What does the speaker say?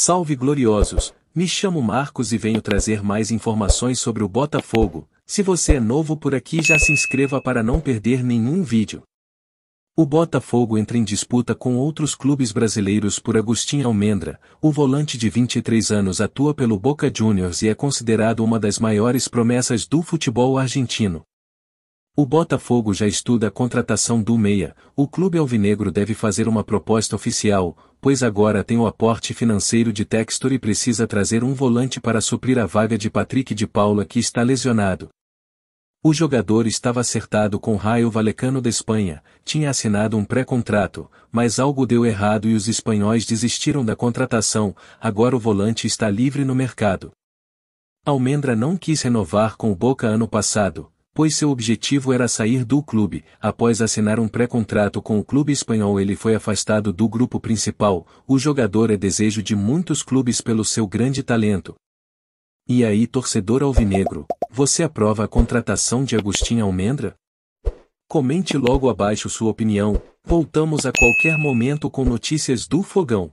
Salve gloriosos, me chamo Marcos e venho trazer mais informações sobre o Botafogo. Se você é novo por aqui já se inscreva para não perder nenhum vídeo. O Botafogo entra em disputa com outros clubes brasileiros por Agostinho Almendra, o volante de 23 anos atua pelo Boca Juniors e é considerado uma das maiores promessas do futebol argentino. O Botafogo já estuda a contratação do Meia, o clube alvinegro deve fazer uma proposta oficial, pois agora tem o aporte financeiro de Textor e precisa trazer um volante para suprir a vaga de Patrick de Paula que está lesionado. O jogador estava acertado com Raio Valecano da Espanha, tinha assinado um pré-contrato, mas algo deu errado e os espanhóis desistiram da contratação, agora o volante está livre no mercado. Almendra não quis renovar com o Boca ano passado, pois seu objetivo era sair do clube. Após assinar um pré-contrato com o clube espanhol, ele foi afastado do grupo principal. O jogador é desejo de muitos clubes pelo seu grande talento. E aí, torcedor alvinegro, você aprova a contratação de Agostinho Almendra? Comente logo abaixo sua opinião. Voltamos a qualquer momento com notícias do fogão.